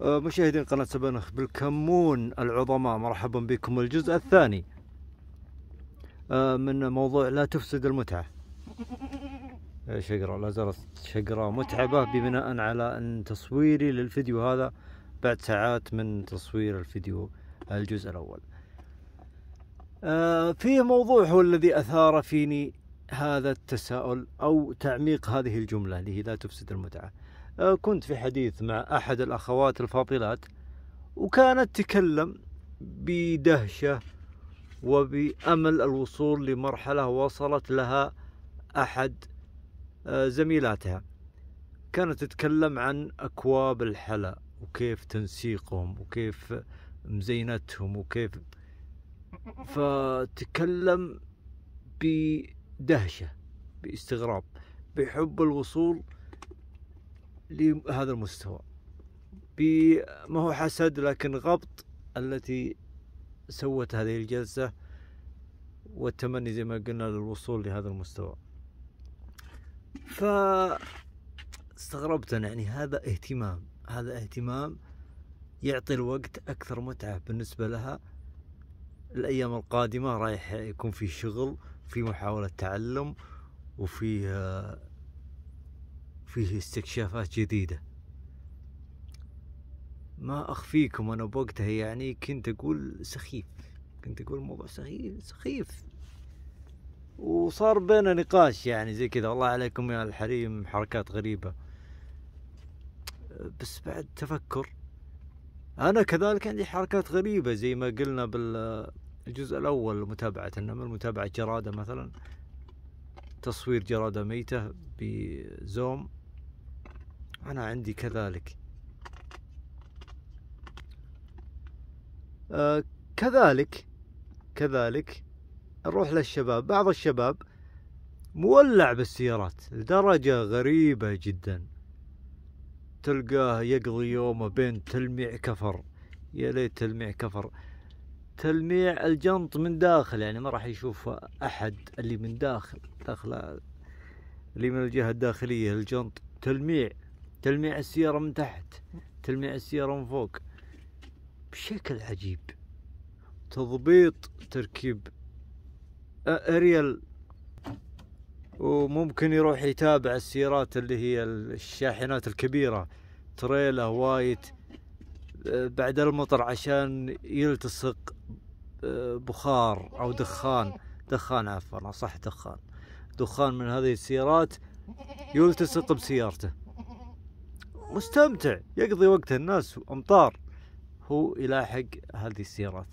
آه، مشاهدين قناة سبانخ بالكمون العظماء مرحبا بكم الجزء الثاني آه، من موضوع لا تفسد المتعة شقرة لا زالت شقرة متعبة بناء على أن تصويري للفيديو هذا بعد ساعات من تصوير الفيديو الجزء الأول آه، في موضوع هو الذي أثار فيني هذا التساؤل أو تعميق هذه الجملة اللي هي لا تفسد المتعة آه، كنت في حديث مع أحد الأخوات الفاضلات وكانت تكلم بدهشة وبأمل الوصول لمرحلة وصلت لها أحد آه، زميلاتها كانت تتكلم عن أكواب الحلا وكيف تنسيقهم وكيف مزينتهم وكيف فتكلم بدهشة باستغراب بحب الوصول لهذا المستوى بما هو حسد لكن غبط التي سوت هذه الجلسة والتمني زي ما قلنا للوصول لهذا المستوى ف استغربت أنا يعني هذا اهتمام هذا اهتمام يعطي الوقت أكثر متعة بالنسبة لها الأيام القادمة رايح يكون في شغل في محاولة تعلم وفي آه، فيه استكشافات جديدة ما أخفيكم أنا بوقتها يعني كنت أقول سخيف كنت أقول موضوع سخيف سخيف وصار بينا نقاش يعني زي كذا والله عليكم يا الحريم حركات غريبة بس بعد تفكر أنا كذلك عندي حركات غريبة زي ما قلنا بالجزء الأول متابعة النمل متابعة جرادة مثلا تصوير جرادة ميتة بزوم أنا عندي كذلك آه كذلك كذلك نروح للشباب بعض الشباب مولع بالسيارات لدرجة غريبة جدا تلقاه يقضي يومه بين تلميع كفر يا ليت تلميع كفر تلميع الجنط من داخل يعني ما راح يشوف أحد اللي من داخل داخل اللي من الجهة الداخلية الجنط تلميع تلميع السيارة من تحت تلميع السيارة من فوق بشكل عجيب تضبيط تركيب اريال وممكن يروح يتابع السيارات اللي هي الشاحنات الكبيرة تريلا وايت بعد المطر عشان يلتصق بخار او دخان دخان عفوا صح دخان دخان من هذه السيارات يلتصق بسيارته مستمتع يقضي وقت الناس وامطار هو يلاحق هذه السيارات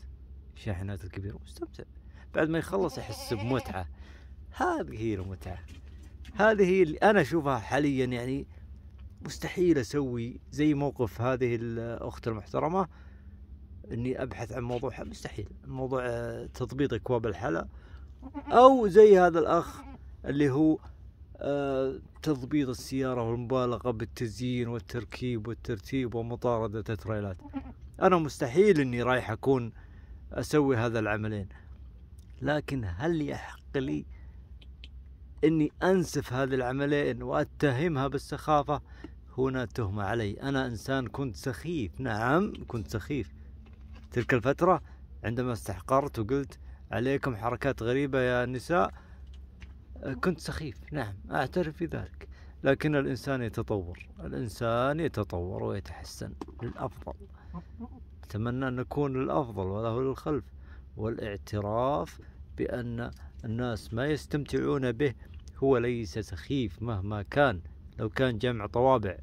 الشاحنات الكبيره مستمتع بعد ما يخلص يحس بمتعه هذه هي المتعه هذه هي اللي انا اشوفها حاليا يعني مستحيل اسوي زي موقف هذه الاخت المحترمه اني ابحث عن موضوع مستحيل موضوع تضبيط اكواب الحلا او زي هذا الاخ اللي هو تضبيط السيارة والمبالغة بالتزيين والتركيب والترتيب ومطاردة التريلات أنا مستحيل أني رايح أكون أسوي هذا العملين لكن هل يحق لي أني أنسف هذه العملين وأتهمها بالسخافة هنا تهمة علي أنا إنسان كنت سخيف نعم كنت سخيف تلك الفترة عندما استحقرت وقلت عليكم حركات غريبة يا نساء كنت سخيف نعم أعترف بذلك لكن الإنسان يتطور الإنسان يتطور ويتحسن للأفضل أتمنى أن نكون الأفضل وله للخلف والاعتراف بأن الناس ما يستمتعون به هو ليس سخيف مهما كان لو كان جمع طوابع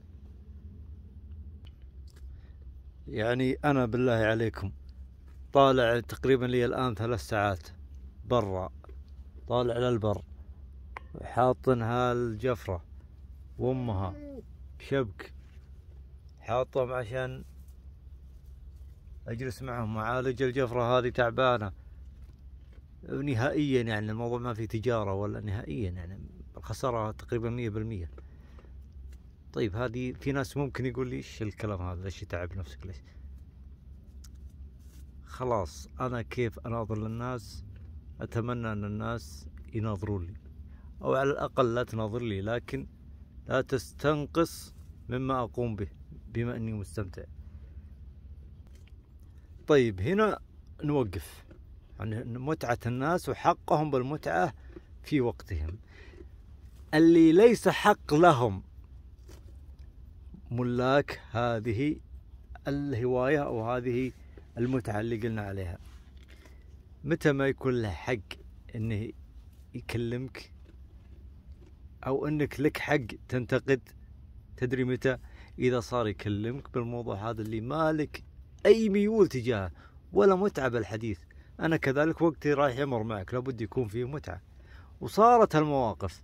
يعني أنا بالله عليكم طالع تقريبا لي الآن ثلاث ساعات برا طالع للبر حاطنها الجفرة وامها شبك حاطهم عشان اجلس معهم معالج الجفرة هذه تعبانة نهائيا يعني الموضوع ما في تجارة ولا نهائيا يعني الخسارة تقريبا مية بالمية طيب هذه في ناس ممكن يقول لي ايش الكلام هذا ليش تعب نفسك ليش خلاص انا كيف اناظر للناس اتمنى ان الناس يناظرون لي أو على الأقل لا تناظر لي لكن لا تستنقص مما أقوم به بما أني مستمتع طيب هنا نوقف عن متعة الناس وحقهم بالمتعة في وقتهم اللي ليس حق لهم ملاك هذه الهواية أو هذه المتعة اللي قلنا عليها متى ما يكون له حق انه يكلمك او انك لك حق تنتقد تدري متى اذا صار يكلمك بالموضوع هذا اللي مالك اي ميول تجاهه ولا متعه بالحديث انا كذلك وقتي رايح يمر معك لابد يكون فيه متعه وصارت هالمواقف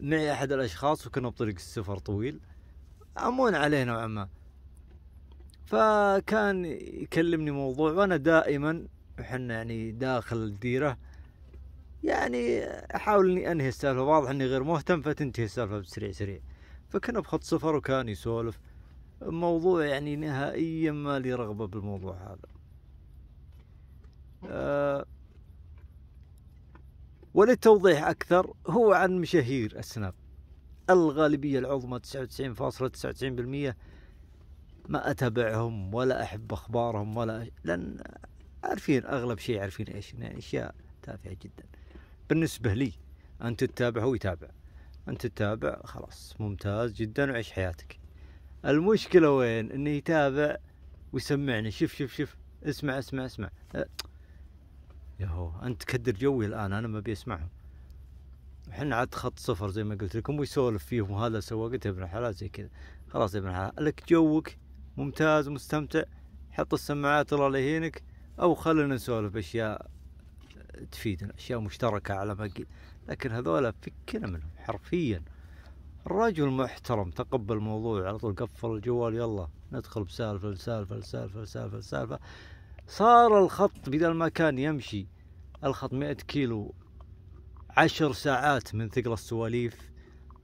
معي احد الاشخاص وكنا بطريق السفر طويل امون عليه نوعا ما فكان يكلمني موضوع وانا دائما احنا يعني داخل الديره يعني احاول اني انهي السالفه واضح اني غير مهتم فتنتهي السالفه بسريع سريع فكنا بخط صفر وكان يسولف موضوع يعني نهائيا ما لي رغبه بالموضوع هذا أه وللتوضيح اكثر هو عن مشاهير السناب الغالبيه العظمى 99.99% ما اتابعهم ولا احب اخبارهم ولا لان عارفين اغلب شيء عارفين ايش اشياء تافهه جدا بالنسبة لي أنت تتابع هو يتابع أنت تتابع خلاص ممتاز جدا وعيش حياتك المشكلة وين إنه يتابع ويسمعني شوف شوف شوف اسمع اسمع اسمع أه. يهو أنت تكدر جوي الآن أنا ما أبي أسمعهم احنا عاد خط صفر زي ما قلت لكم ويسولف فيهم وهذا سوى قلت ابن حلال زي كذا خلاص يا ابن حلال لك جوك ممتاز مستمتع حط السماعات الله لا يهينك او خلنا نسولف اشياء تفيدنا أشياء مشتركة على ما لكن هذولا فكنا منهم حرفيا الرجل محترم تقبل الموضوع على طول قفل الجوال يلا ندخل بسالفة لسالفة لسالفة لسالفة لسالفة صار الخط بدل ما كان يمشي الخط مئة كيلو عشر ساعات من ثقل السواليف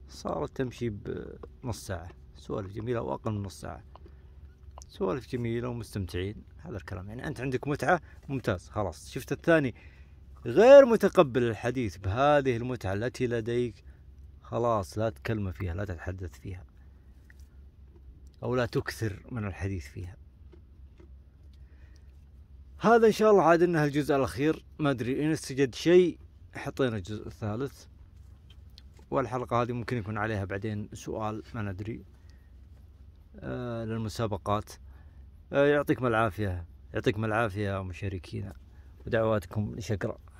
صارت تمشي بنص ساعة سوالف جميلة وأقل من نص ساعة سوالف جميلة ومستمتعين هذا الكلام يعني أنت عندك متعة ممتاز خلاص شفت الثاني غير متقبل الحديث بهذه المتعة التي لديك خلاص لا تكلم فيها لا تتحدث فيها أو لا تكثر من الحديث فيها هذا إن شاء الله عاد إنه الجزء الأخير ما أدري إن استجد شيء حطينا الجزء الثالث والحلقة هذه ممكن يكون عليها بعدين سؤال ما ندري آه للمسابقات آه يعطيكم العافية يعطيكم العافية مشاركينا ودعواتكم شكرا